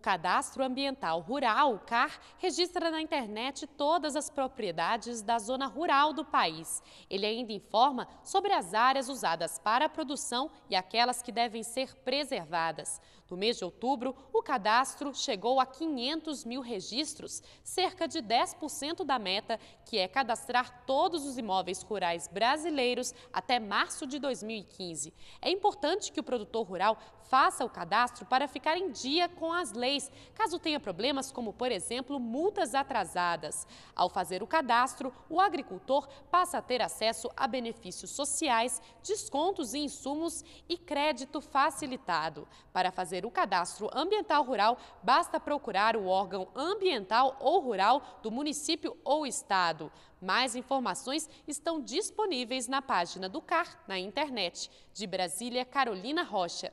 Cadastro Ambiental Rural, o CAR, registra na internet todas as propriedades da zona rural do país. Ele ainda informa sobre as áreas usadas para a produção e aquelas que devem ser preservadas. No mês de outubro, o cadastro chegou a 500 mil registros, cerca de 10% da meta, que é cadastrar todos os imóveis rurais brasileiros até março de 2015. É importante que o produtor rural faça o cadastro para ficar em dia com as leis caso tenha problemas como, por exemplo, multas atrasadas. Ao fazer o cadastro, o agricultor passa a ter acesso a benefícios sociais, descontos em insumos e crédito facilitado. Para fazer o cadastro ambiental rural, basta procurar o órgão ambiental ou rural do município ou estado. Mais informações estão disponíveis na página do CAR na internet. De Brasília, Carolina Rocha.